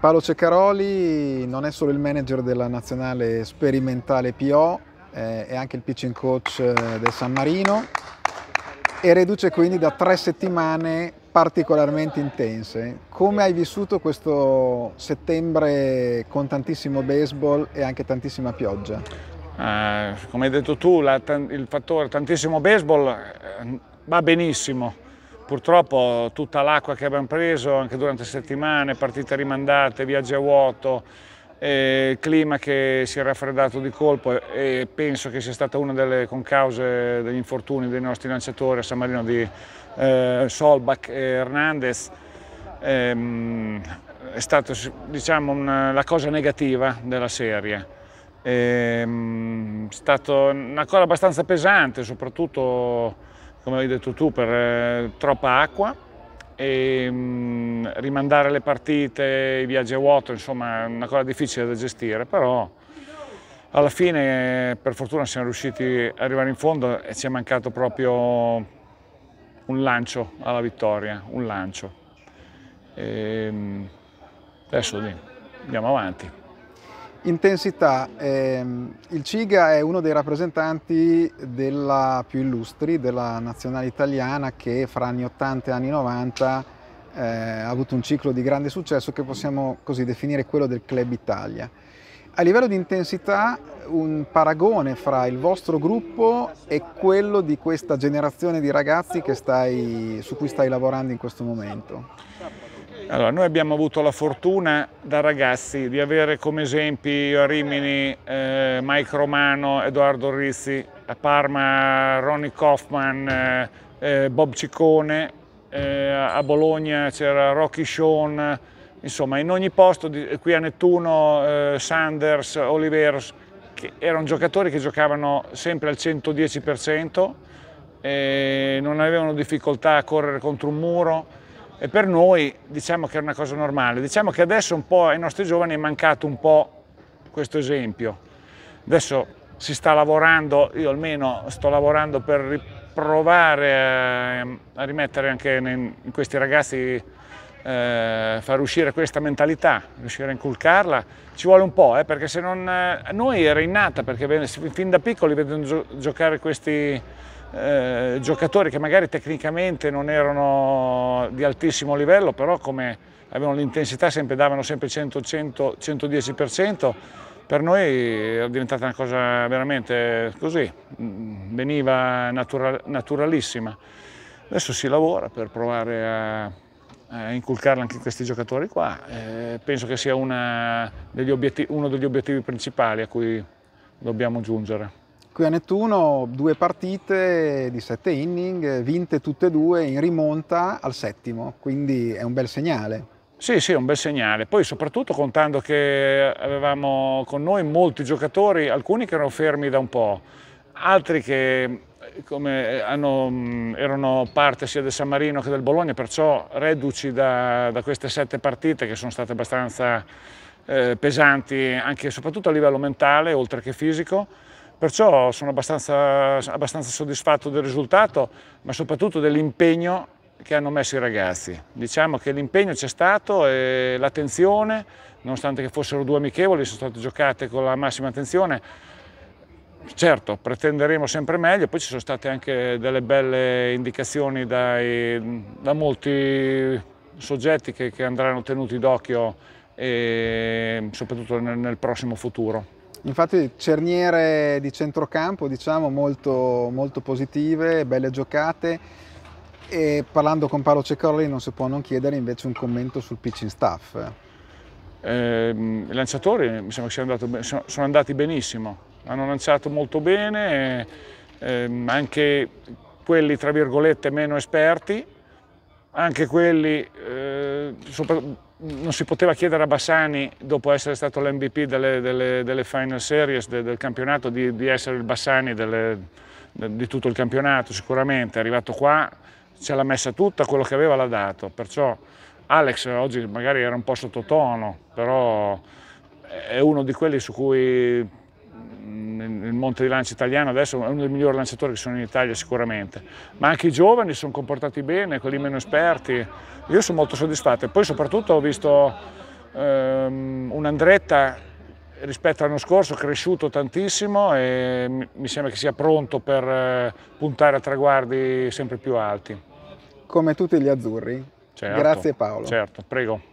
Paolo Ceccaroli non è solo il manager della nazionale sperimentale PO, eh, è anche il pitching coach eh, del San Marino e reduce quindi da tre settimane particolarmente intense. Come hai vissuto questo settembre con tantissimo baseball e anche tantissima pioggia? Eh, come hai detto tu, la, il fattore tantissimo baseball eh, va benissimo Purtroppo tutta l'acqua che abbiamo preso anche durante settimane, partite rimandate, viaggi a vuoto, il eh, clima che si è raffreddato di colpo e penso che sia stata una delle concause degli infortuni dei nostri lanciatori a San Marino di eh, Solbach e Hernandez. Ehm, è stata diciamo, una, la cosa negativa della serie. Ehm, è stata una cosa abbastanza pesante, soprattutto come hai detto tu, per eh, troppa acqua e mh, mm, rimandare le partite, i viaggi a vuoto, insomma una cosa difficile da gestire, però alla fine per fortuna siamo riusciti ad arrivare in fondo e ci è mancato proprio un lancio alla vittoria, un lancio. E, ehm, adesso andiamo avanti. Intensità. Eh, il CIGA è uno dei rappresentanti della, più illustri della nazionale italiana che fra anni 80 e anni 90 eh, ha avuto un ciclo di grande successo che possiamo così definire quello del Club Italia. A livello di intensità un paragone fra il vostro gruppo e quello di questa generazione di ragazzi stai, su cui stai lavorando in questo momento? Allora, noi abbiamo avuto la fortuna da ragazzi di avere come esempi io a Rimini, eh, Mike Romano, Edoardo Rizzi, a Parma Ronnie Kaufman, eh, eh Bob Ciccone, eh, a Bologna c'era Rocky Sean, insomma in ogni posto, qui a Nettuno, eh, Sanders, Oliveros, che erano giocatori che giocavano sempre al 110%, eh, non avevano difficoltà a correre contro un muro, e per noi diciamo che è una cosa normale. Diciamo che adesso un po' ai nostri giovani è mancato un po' questo esempio. Adesso si sta lavorando, io almeno sto lavorando per riprovare ehm, a rimettere anche in questi ragazzi, eh, far uscire questa mentalità, riuscire a inculcarla. Ci vuole un po', eh, perché se non... a eh, noi era innata, perché fin da piccoli vedono giocare questi eh, giocatori che magari tecnicamente non erano di altissimo livello, però come avevano l'intensità sempre davano sempre 100, 100, 110%, per noi è diventata una cosa veramente così, mm, veniva natural, naturalissima. Adesso si lavora per provare a, a inculcarla anche in questi giocatori qua, eh, penso che sia degli uno degli obiettivi principali a cui dobbiamo giungere. Qui a Nettuno due partite di sette inning, vinte tutte e due in rimonta al settimo, quindi è un bel segnale. Sì, sì, è un bel segnale. Poi soprattutto contando che avevamo con noi molti giocatori, alcuni che erano fermi da un po', altri che hanno, mm, erano parte sia del San Marino che del Bologna, perciò reduci da, da queste sette partite che sono state abbastanza eh, pesanti, anche e soprattutto a livello mentale, oltre che fisico Perciò sono abbastanza, abbastanza soddisfatto del risultato, ma soprattutto dell'impegno che hanno messo i ragazzi. Diciamo che l'impegno c'è stato e l'attenzione, nonostante che fossero due amichevoli, sono state giocate con la massima attenzione. Certo, pretenderemo sempre meglio, poi ci sono state anche delle belle indicazioni dai, da molti soggetti che, che andranno tenuti d'occhio soprattutto nel, nel prossimo futuro. Infatti cerniere di centrocampo diciamo molto, molto positive, belle giocate e parlando con Paolo Ceccaroli non si può non chiedere invece un commento sul pitching staff. Eh, I lanciatori mi sembra che andato, sono andati benissimo, hanno lanciato molto bene, eh, anche quelli tra virgolette meno esperti anche quelli, eh, sopra, non si poteva chiedere a Bassani, dopo essere stato l'MVP delle, delle, delle, Final Series de, del campionato, di, di, essere il Bassani delle, de, di tutto il campionato, sicuramente. È arrivato qua, ce l'ha messa tutta, quello che aveva l'ha dato. Perciò Alex oggi magari era un po' sottotono, però è uno di quelli su cui nel monte di lancio italiano adesso è uno dei migliori lanciatori che sono in Italia sicuramente, ma anche i giovani sono comportati bene, quelli meno esperti, io sono molto soddisfatto e poi soprattutto ho visto ehm, un Andretta rispetto all'anno scorso cresciuto tantissimo e mi sembra che sia pronto per eh, puntare a traguardi sempre più alti. Come tutti gli azzurri. Certo, Grazie Paolo. Certo, prego.